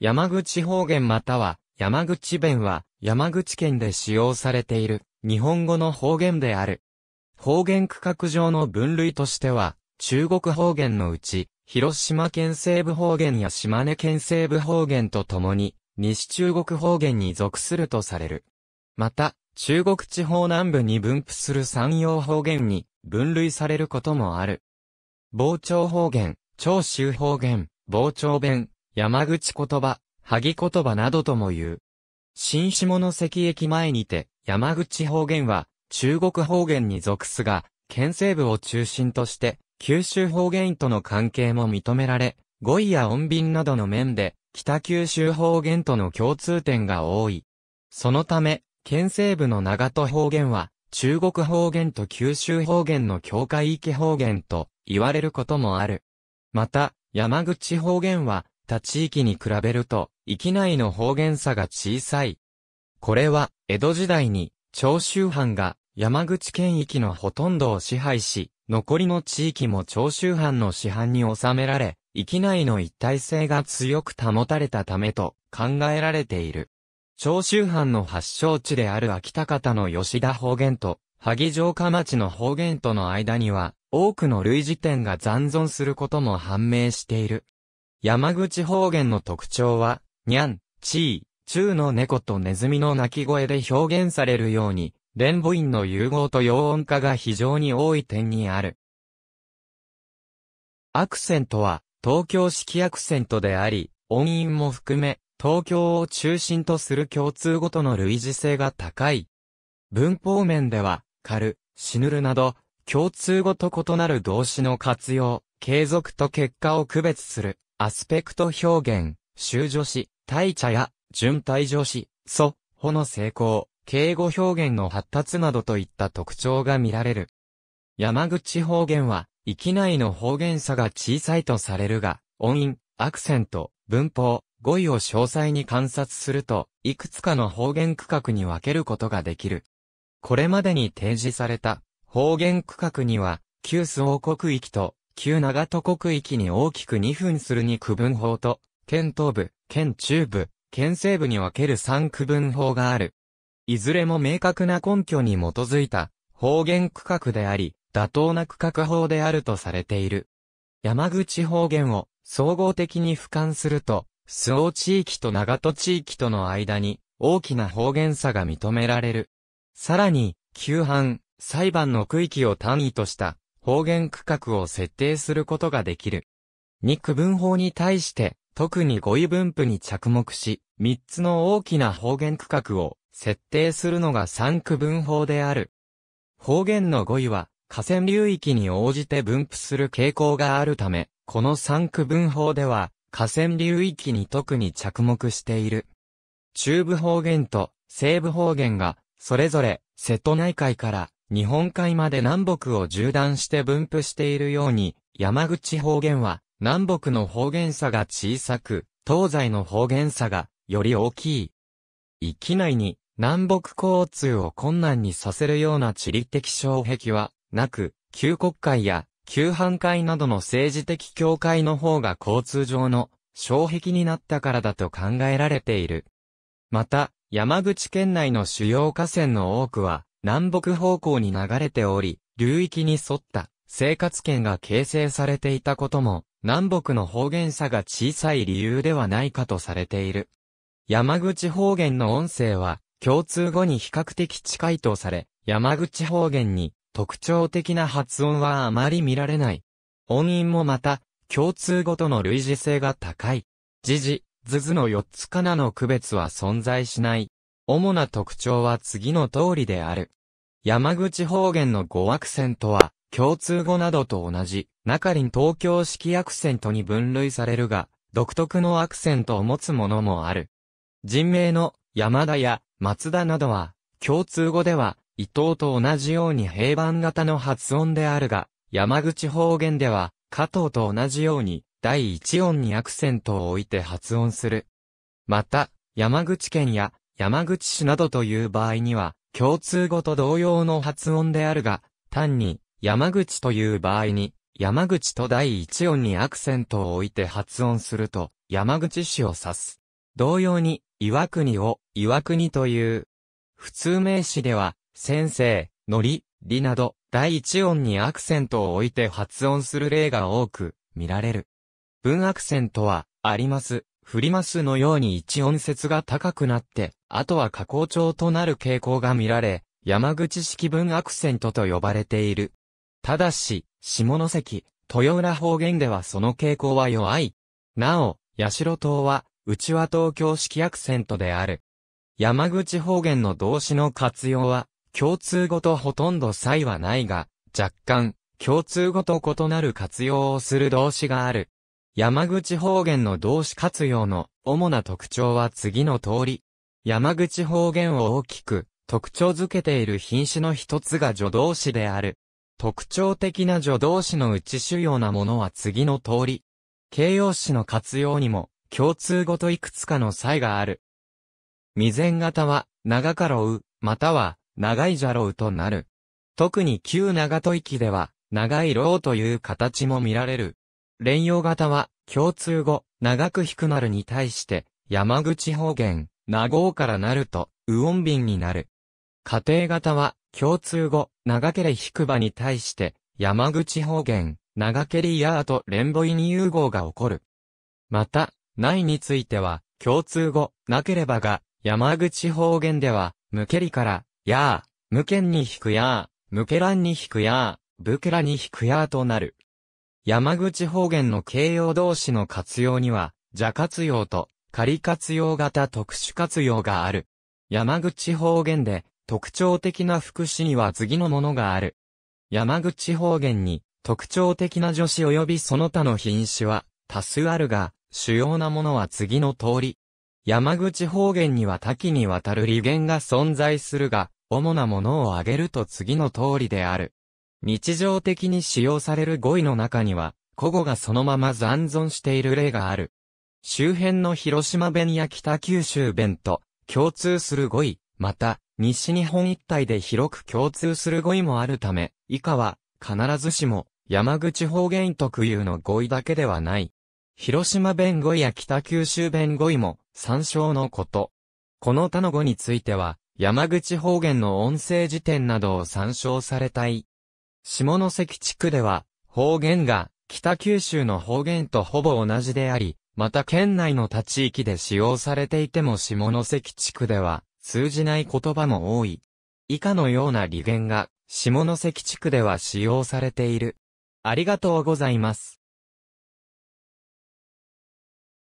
山口方言または山口弁は山口県で使用されている日本語の方言である。方言区画上の分類としては中国方言のうち広島県西部方言や島根県西部方言とともに西中国方言に属するとされる。また中国地方南部に分布する山陽方言に分類されることもある。傍聴方言、長州方言、傍聴弁、山口言葉、萩言葉などとも言う。新下関駅前にて、山口方言は、中国方言に属すが、県西部を中心として、九州方言との関係も認められ、語彙や音便などの面で、北九州方言との共通点が多い。そのため、県西部の長門方言は、中国方言と九州方言の境界域方言と言われることもある。また、山口方言は、った地域に比べると、域内の方言差が小さい。これは、江戸時代に、長州藩が山口県域のほとんどを支配し、残りの地域も長州藩の市販に収められ、域内の一体性が強く保たれたためと考えられている。長州藩の発祥地である秋田方の吉田方言と、萩城下町の方言との間には、多くの類似点が残存することも判明している。山口方言の特徴は、にゃん、ちー、中の猫とネズミの鳴き声で表現されるように、連母音の融合と洋音化が非常に多い点にある。アクセントは、東京式アクセントであり、音韻も含め、東京を中心とする共通語との類似性が高い。文法面では、カる、死ぬるなど、共通語と異なる動詞の活用、継続と結果を区別するアスペクト表現、修助詞、大茶や、準体助詞、祖、穂の成功、敬語表現の発達などといった特徴が見られる。山口方言は、域内の方言差が小さいとされるが、音韻、アクセント、文法、語彙を詳細に観察すると、いくつかの方言区画に分けることができる。これまでに提示された方言区画には、旧周王国域と旧長戸国域に大きく2分する2区分法と、県東部、県中部、県西部に分ける3区分法がある。いずれも明確な根拠に基づいた方言区画であり、妥当な区画法であるとされている。山口方言を総合的に俯瞰すると、周防地域と長戸地域との間に大きな方言差が認められる。さらに、旧藩、裁判の区域を単位とした方言区画を設定することができる。二区分法に対して、特に語彙分布に着目し、3つの大きな方言区画を設定するのが3区分法である。方言の語彙は、河川流域に応じて分布する傾向があるため、この3区分法では、河川流域に特に着目している。中部方言と西部方言が、それぞれ瀬戸内海から日本海まで南北を縦断して分布しているように、山口方言は、南北の方言差が小さく、東西の方言差が、より大きい。域内に、南北交通を困難にさせるような地理的障壁は、なく、旧国会や、旧藩会などの政治的境界の方が交通上の、障壁になったからだと考えられている。また、山口県内の主要河川の多くは、南北方向に流れており、流域に沿った生活圏が形成されていたことも、南北の方言差が小さい理由ではないかとされている。山口方言の音声は、共通語に比較的近いとされ、山口方言に特徴的な発音はあまり見られない。音韻もまた、共通語との類似性が高い。時事、図図の4つかなの区別は存在しない。主な特徴は次の通りである。山口方言の語アクセントは、共通語などと同じ、中林東京式アクセントに分類されるが、独特のアクセントを持つものもある。人名の山田や松田などは、共通語では、伊藤と同じように平板型の発音であるが、山口方言では、加藤と同じように、第一音にアクセントを置いて発音する。また、山口県や山口市などという場合には、共通語と同様の発音であるが、単に、山口という場合に、山口と第一音にアクセントを置いて発音すると、山口市を指す。同様に、岩国を、岩国という。普通名詞では、先生、のり、りなど、第一音にアクセントを置いて発音する例が多く、見られる。文アクセントは、あります、振りますのように一音節が高くなって、あとは下工調となる傾向が見られ、山口式文アクセントと呼ばれている。ただし、下関、豊浦方言ではその傾向は弱い。なお、八代島は、内輪東京式アクセントである。山口方言の動詞の活用は、共通語とほとんど差異はないが、若干、共通語と異なる活用をする動詞がある。山口方言の動詞活用の主な特徴は次の通り、山口方言を大きく特徴づけている品種の一つが助動詞である。特徴的な助動詞のうち主要なものは次の通り。形容詞の活用にも共通語といくつかの差異がある。未然型は長かろう、または長いじゃろうとなる。特に旧長戸域では長いろうという形も見られる。連用型は共通語、長く低くなるに対して、山口方言、なごうからなると、うおんびんになる。家庭型は、共通語、長けれひくばに対して、山口方言、長けりやーと連母意に融合が起こる。また、ないについては、共通語、なければが、山口方言では、むけりから、やー、むけんに引くやー、むけらんに引くやー、ぶけらに引くやーとなる。山口方言の形容動詞の活用には、じゃ活用と、仮活用型特殊活用がある。山口方言で特徴的な副詞には次のものがある。山口方言に特徴的な助詞及びその他の品詞は多数あるが、主要なものは次の通り。山口方言には多岐にわたる利言が存在するが、主なものを挙げると次の通りである。日常的に使用される語彙の中には、古語がそのまま残存している例がある。周辺の広島弁や北九州弁と共通する語彙、また、西日本一帯で広く共通する語彙もあるため、以下は、必ずしも、山口方言特有の語彙だけではない。広島弁語や北九州弁語彙も、参照のこと。この他の語については、山口方言の音声辞典などを参照されたい。下関地区では、方言が、北九州の方言とほぼ同じであり、また県内の他地域で使用されていても下関地区では通じない言葉も多い。以下のような利言が下関地区では使用されている。ありがとうございます。